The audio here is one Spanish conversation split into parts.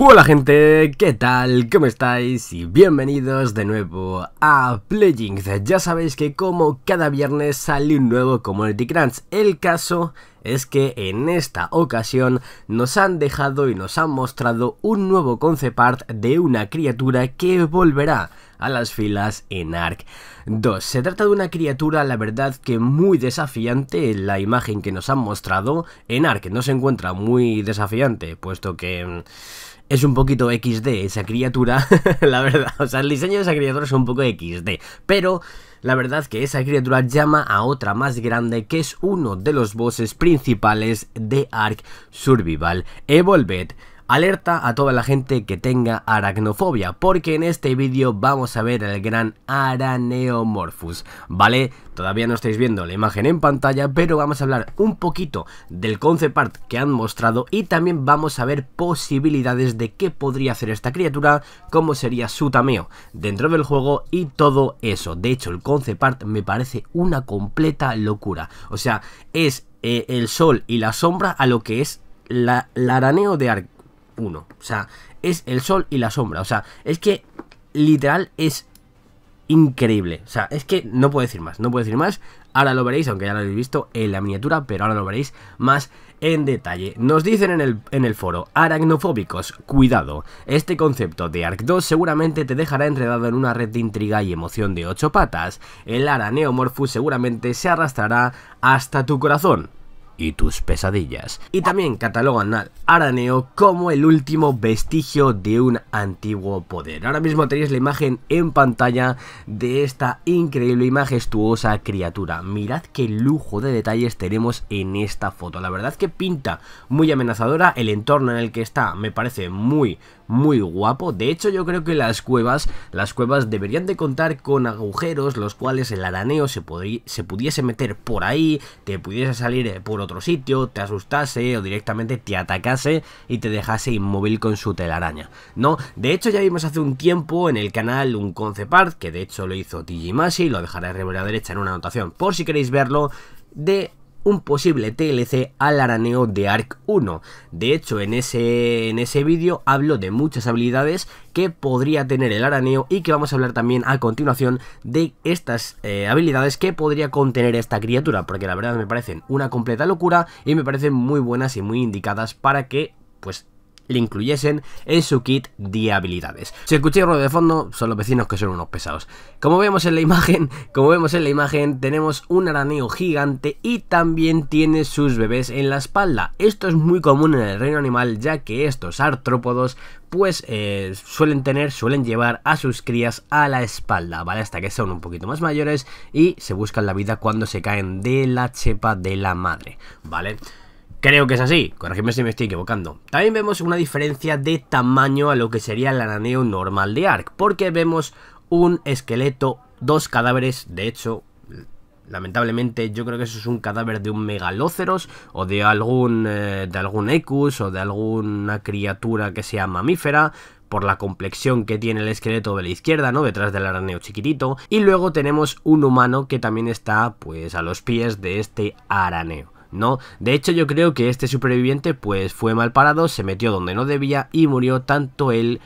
Hola gente, ¿qué tal? ¿Cómo estáis? Y bienvenidos de nuevo a Playing. Ya sabéis que como cada viernes sale un nuevo Community Crunch El caso es que en esta ocasión nos han dejado y nos han mostrado un nuevo concept art de una criatura que volverá a las filas en Ark 2. Se trata de una criatura, la verdad que muy desafiante, la imagen que nos han mostrado en Ark no se encuentra muy desafiante, puesto que mm, es un poquito XD esa criatura, la verdad, o sea, el diseño de esa criatura es un poco XD, pero la verdad que esa criatura llama a otra más grande que es uno de los bosses principales de Ark Survival, Evolved. Alerta a toda la gente que tenga aracnofobia, porque en este vídeo vamos a ver el gran Araneomorphus, ¿vale? Todavía no estáis viendo la imagen en pantalla, pero vamos a hablar un poquito del concept art que han mostrado y también vamos a ver posibilidades de qué podría hacer esta criatura, cómo sería su tameo dentro del juego y todo eso. De hecho, el concept art me parece una completa locura. O sea, es eh, el sol y la sombra a lo que es la, araneo de, uno. O sea, es el sol y la sombra. O sea, es que literal es increíble. O sea, es que no puedo decir más, no puedo decir más. Ahora lo veréis, aunque ya lo habéis visto en la miniatura, pero ahora lo veréis más en detalle. Nos dicen en el, en el foro, aracnofóbicos, cuidado, este concepto de Arc 2 seguramente te dejará enredado en una red de intriga y emoción de ocho patas. El araneomorphus seguramente se arrastrará hasta tu corazón y tus pesadillas. Y también catalogan al araneo como el último vestigio de un antiguo poder. Ahora mismo tenéis la imagen en pantalla de esta increíble y majestuosa criatura. Mirad qué lujo de detalles tenemos en esta foto. La verdad que pinta muy amenazadora. El entorno en el que está me parece muy muy guapo. De hecho, yo creo que las cuevas, las cuevas deberían de contar con agujeros, los cuales el araneo se, pudiese meter por ahí, te pudiese salir eh, por otro sitio, te asustase o directamente te atacase y te dejase inmóvil con su telaraña. No, de hecho ya vimos hace un tiempo en el canal un concept que de hecho lo hizo Tijimashi, lo dejaré arriba a la derecha en una anotación por si queréis verlo, de un posible TLC al araneo de Ark 1. De hecho, en ese, en ese vídeo hablo de muchas habilidades que podría tener el araneo y que vamos a hablar también a continuación de estas eh, habilidades que podría contener esta criatura, porque la verdad me parecen una completa locura y me parecen muy buenas y muy indicadas para que pues le incluyesen en su kit de habilidades. Si escucháis ruido de fondo, son los vecinos que son unos pesados. Como vemos en la imagen, como vemos en la imagen, tenemos un araneo gigante y también tiene sus bebés en la espalda. Esto es muy común en el reino animal, ya que estos artrópodos pues eh, suelen tener, suelen llevar a sus crías a la espalda, ¿vale? Hasta que son un poquito más mayores y se buscan la vida cuando se caen de la chepa de la madre, ¿vale? Creo que es así, corregidme si me estoy equivocando. También vemos una diferencia de tamaño a lo que sería el araneo normal de Ark, porque vemos un esqueleto, dos cadáveres, de hecho, lamentablemente yo creo que eso es un cadáver de un megalóceros o de algún eh, de algún ecus o de alguna criatura que sea mamífera por la complexión que tiene el esqueleto de la izquierda, ¿no? Detrás del araneo chiquitito. Y luego tenemos un humano que también está, pues, a los pies de este araneo. ¿no? De hecho yo creo que este superviviente pues fue mal parado, se metió donde no debía y murió tanto él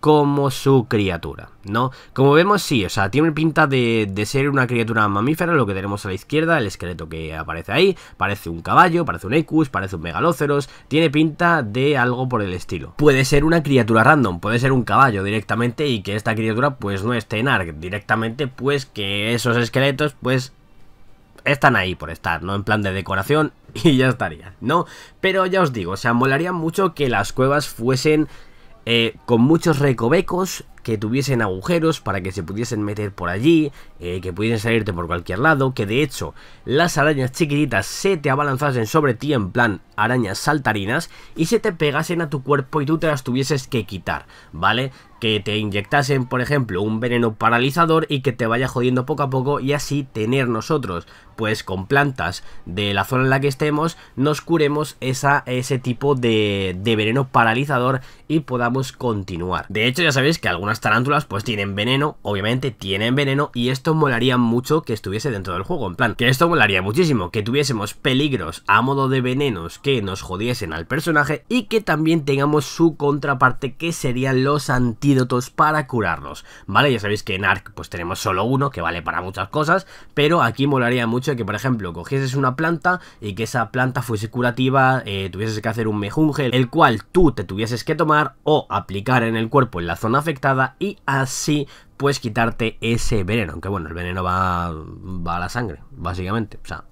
como su criatura, ¿no? Como vemos, sí, o sea, tiene pinta de, ser una criatura mamífera, lo que tenemos a la izquierda, el esqueleto que aparece ahí, parece un caballo, parece un equus, parece un megalóceros, tiene pinta de algo por el estilo. Puede ser una criatura random, puede ser un caballo directamente y que esta criatura pues no esté en Ark directamente pues que esos esqueletos pues están ahí por estar, ¿no? En plan de decoración y ya estaría, ¿no? Pero ya os digo, o sea, molaría mucho que las cuevas fuesen eh, con muchos recovecos, que tuviesen agujeros para que se pudiesen meter por allí, eh, que pudiesen salirte por cualquier lado, que de hecho las arañas chiquititas se te abalanzasen sobre ti en plan arañas saltarinas y se te pegasen a tu cuerpo y tú te las tuvieses que quitar, ¿vale? que te inyectasen, por ejemplo, un veneno paralizador y que te vaya jodiendo poco a poco y así tener nosotros, pues con plantas de la zona en la que estemos, nos curemos esa, ese tipo de, veneno paralizador y podamos continuar. De hecho, ya sabéis que algunas tarántulas pues tienen veneno, obviamente tienen veneno y esto molaría mucho que estuviese dentro del juego, en plan, que esto molaría muchísimo, que tuviésemos peligros a modo de venenos que nos jodiesen al personaje y que también tengamos su contraparte que serían los antiguos para curarlos, ¿vale? Ya sabéis que en ARC pues tenemos solo uno que vale para muchas cosas, pero aquí molaría mucho que, por ejemplo, cogieses una planta y que esa planta fuese curativa, eh, tuvieses que hacer un mejúngel, el cual tú te tuvieses que tomar o aplicar en el cuerpo en la zona afectada y así puedes quitarte ese veneno, aunque bueno, el veneno va, va a la sangre, básicamente, o sea,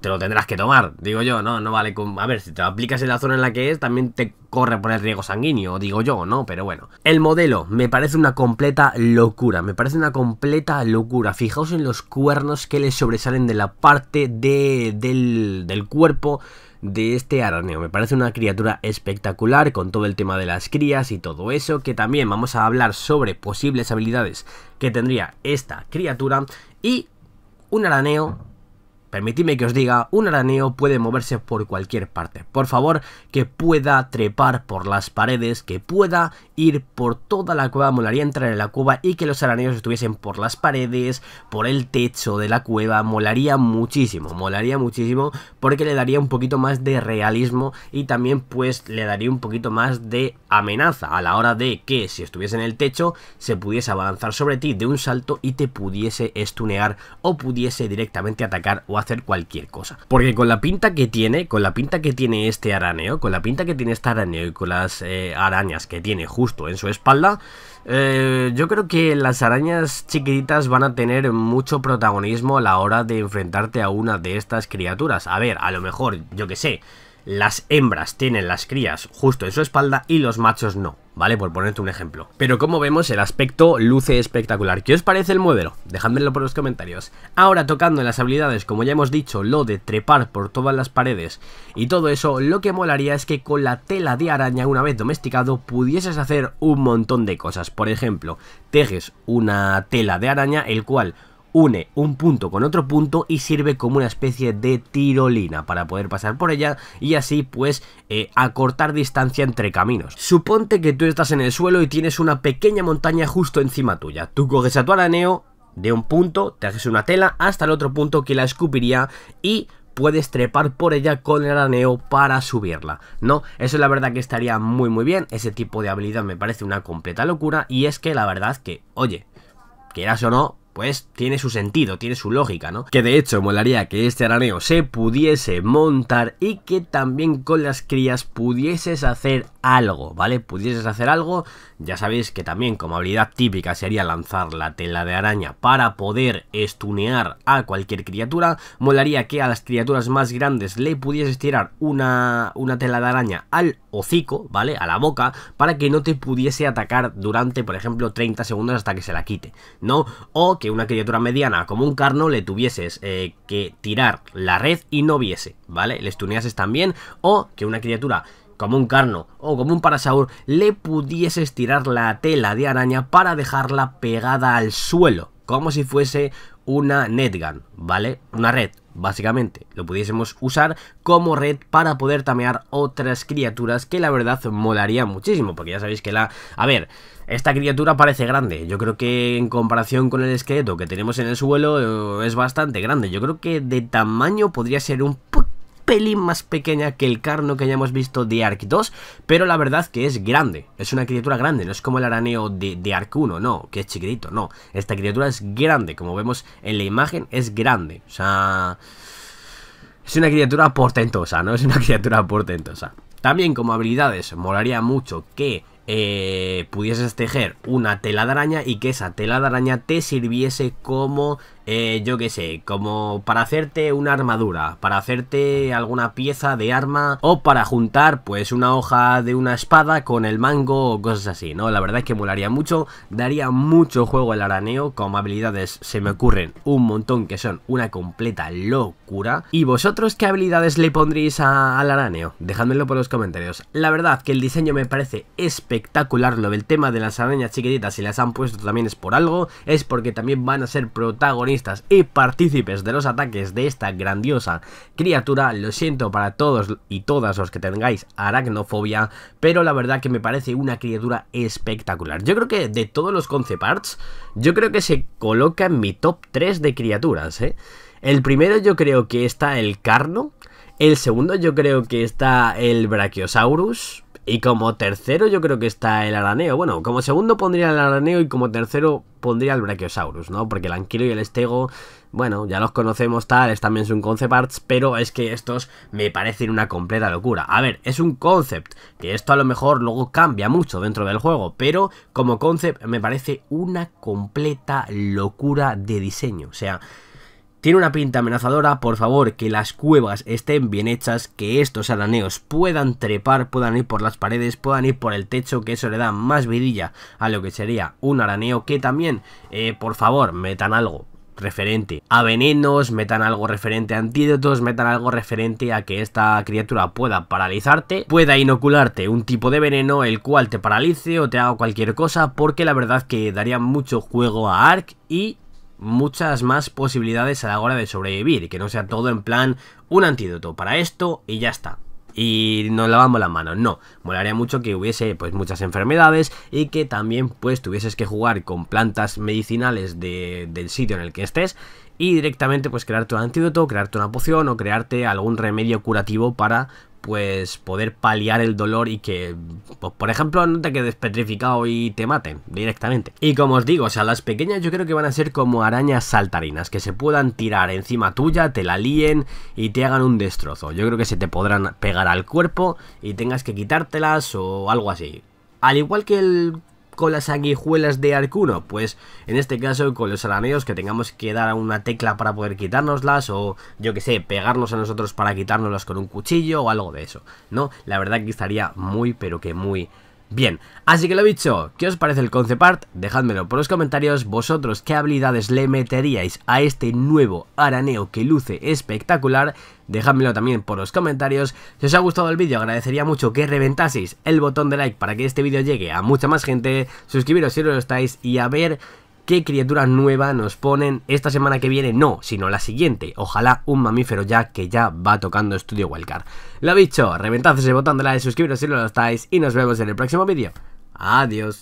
te lo tendrás que tomar, digo yo, ¿no? No vale con... A ver, si te aplicas en la zona en la que es, también te corre por el riego sanguíneo, digo yo, ¿no? Pero bueno. El modelo me parece una completa locura, me parece una completa locura. Fijaos en los cuernos que le sobresalen de la parte de, del, del cuerpo de este araneo. Me parece una criatura espectacular con todo el tema de las crías y todo eso, que también vamos a hablar sobre posibles habilidades que tendría esta criatura y un araneo Permitidme que os diga, un araneo puede moverse por cualquier parte. Por favor, que pueda trepar por las paredes, que pueda ir por toda la cueva, molaría entrar en la cueva y que los araneos estuviesen por las paredes, por el techo de la cueva, molaría muchísimo, molaría muchísimo porque le daría un poquito más de realismo y también pues le daría un poquito más de amenaza a la hora de que si estuviese en el techo se pudiese avanzar sobre ti de un salto y te pudiese estunear o pudiese directamente atacar o hacer cualquier cosa. Porque con la pinta que tiene, con la pinta que tiene este araneo, con la pinta que tiene este araneo y con las eh, arañas que tiene justo en su espalda, eh, yo creo que las arañas chiquititas van a tener mucho protagonismo a la hora de enfrentarte a una de estas criaturas. A ver, a lo mejor, yo que sé, las hembras tienen las crías justo en su espalda y los machos no. ¿vale? Por ponerte un ejemplo. Pero como vemos, el aspecto luce espectacular. ¿Qué os parece el modelo? Dejádmelo por los comentarios. Ahora, tocando en las habilidades, como ya hemos dicho, lo de trepar por todas las paredes y todo eso, lo que molaría es que con la tela de araña, una vez domesticado, pudieses hacer un montón de cosas. Por ejemplo, tejes una tela de araña, el cual une un punto con otro punto y sirve como una especie de tirolina para poder pasar por ella y así pues eh, acortar distancia entre caminos. Suponte que tú estás en el suelo y tienes una pequeña montaña justo encima tuya. Tú coges a tu araneo de un punto, te haces una tela hasta el otro punto que la escupiría y puedes trepar por ella con el araneo para subirla, ¿no? Eso la verdad que estaría muy muy bien, ese tipo de habilidad me parece una completa locura y es que la verdad que, oye, quieras o no, pues tiene su sentido, tiene su lógica, ¿no? Que de hecho molaría que este araneo se pudiese montar y que también con las crías pudieses hacer algo, ¿vale? Pudieses hacer algo, ya sabéis que también como habilidad típica sería lanzar la tela de araña para poder estunear a cualquier criatura, molaría que a las criaturas más grandes le pudieses tirar una, una tela de araña al hocico, ¿vale? A la boca, para que no te pudiese atacar durante, por ejemplo, 30 segundos hasta que se la quite, ¿no? O que una criatura mediana como un carno le tuvieses eh, que tirar la red y no viese, ¿vale? Le estuneases también, o que una criatura como un carno o como un parasaur, le pudiese estirar la tela de araña para dejarla pegada al suelo, como si fuese una netgun, ¿vale? Una red, básicamente. Lo pudiésemos usar como red para poder tamear otras criaturas que la verdad molaría muchísimo, porque ya sabéis que la... A ver, esta criatura parece grande, yo creo que en comparación con el esqueleto que tenemos en el suelo eh, es bastante grande, yo creo que de tamaño podría ser un pelín más pequeña que el carno que hayamos visto de Ark 2, pero la verdad que es grande, es una criatura grande, no es como el araneo de, Ark 1, no, que es chiquitito, no, esta criatura es grande, como vemos en la imagen, es grande, o sea... Es una criatura portentosa, ¿no? Es una criatura portentosa. También como habilidades, molaría mucho que eh, pudieses tejer una tela de araña y que esa tela de araña te sirviese como eh, yo que sé, como para hacerte una armadura, para hacerte alguna pieza de arma o para juntar pues una hoja de una espada con el mango o cosas así, ¿no? La verdad es que molaría mucho, daría mucho juego al araneo, como habilidades se me ocurren un montón que son una completa locura. ¿Y vosotros qué habilidades le pondréis al araneo? dejándolo por los comentarios. La verdad que el diseño me parece espectacular, lo del tema de las arañas chiquititas si las han puesto también es por algo, es porque también van a ser protagonistas y partícipes de los ataques de esta grandiosa criatura. Lo siento para todos y todas los que tengáis aracnofobia, pero la verdad que me parece una criatura espectacular. Yo creo que de todos los concept arts, yo creo que se coloca en mi top 3 de criaturas, ¿eh? El primero yo creo que está el Carno, el segundo yo creo que está el Brachiosaurus, y como tercero yo creo que está el araneo. Bueno, como segundo pondría el araneo y como tercero pondría el Brachiosaurus, ¿no? Porque el Anquilo y el Estego, bueno, ya los conocemos tal, es también son concept arts, pero es que estos me parecen una completa locura. A ver, es un concept, que esto a lo mejor luego cambia mucho dentro del juego, pero como concept me parece una completa locura de diseño. O sea, tiene una pinta amenazadora, por favor, que las cuevas estén bien hechas, que estos araneos puedan trepar, puedan ir por las paredes, puedan ir por el techo, que eso le da más vidilla a lo que sería un araneo, que también, eh, por favor, metan algo referente a venenos, metan algo referente a antídotos, metan algo referente a que esta criatura pueda paralizarte, pueda inocularte un tipo de veneno el cual te paralice o te haga cualquier cosa, porque la verdad que daría mucho juego a Ark y muchas más posibilidades a la hora de sobrevivir y que no sea todo en plan un antídoto para esto y ya está. Y nos lavamos las manos, no. Molaría mucho que hubiese pues muchas enfermedades y que también pues tuvieses que jugar con plantas medicinales de, del sitio en el que estés y directamente pues crearte un antídoto, crearte una poción o crearte algún remedio curativo para pues poder paliar el dolor y que, pues, por ejemplo, no te quedes petrificado y te maten directamente. Y como os digo, o sea, las pequeñas yo creo que van a ser como arañas saltarinas, que se puedan tirar encima tuya, te la líen y te hagan un destrozo. Yo creo que se te podrán pegar al cuerpo y tengas que quitártelas o algo así. Al igual que el con las aguijuelas de Arcuno? Pues en este caso con los araneos que tengamos que dar a una tecla para poder quitárnoslas o yo que sé, pegarnos a nosotros para quitárnoslas con un cuchillo o algo de eso, ¿no? La verdad que estaría muy pero que muy Bien, así que lo he dicho, ¿qué os parece el concept art? Dejádmelo por los comentarios vosotros qué habilidades le meteríais a este nuevo araneo que luce espectacular. Dejadmelo también por los comentarios. Si os ha gustado el vídeo agradecería mucho que reventaseis el botón de like para que este vídeo llegue a mucha más gente. Suscribiros si no lo estáis y a ver qué criatura nueva nos ponen esta semana que viene, no, sino la siguiente. Ojalá un mamífero ya que ya va tocando Estudio Wildcard. Lo dicho, reventad ese botón de like, suscribiros si no lo estáis y nos vemos en el próximo vídeo. Adiós.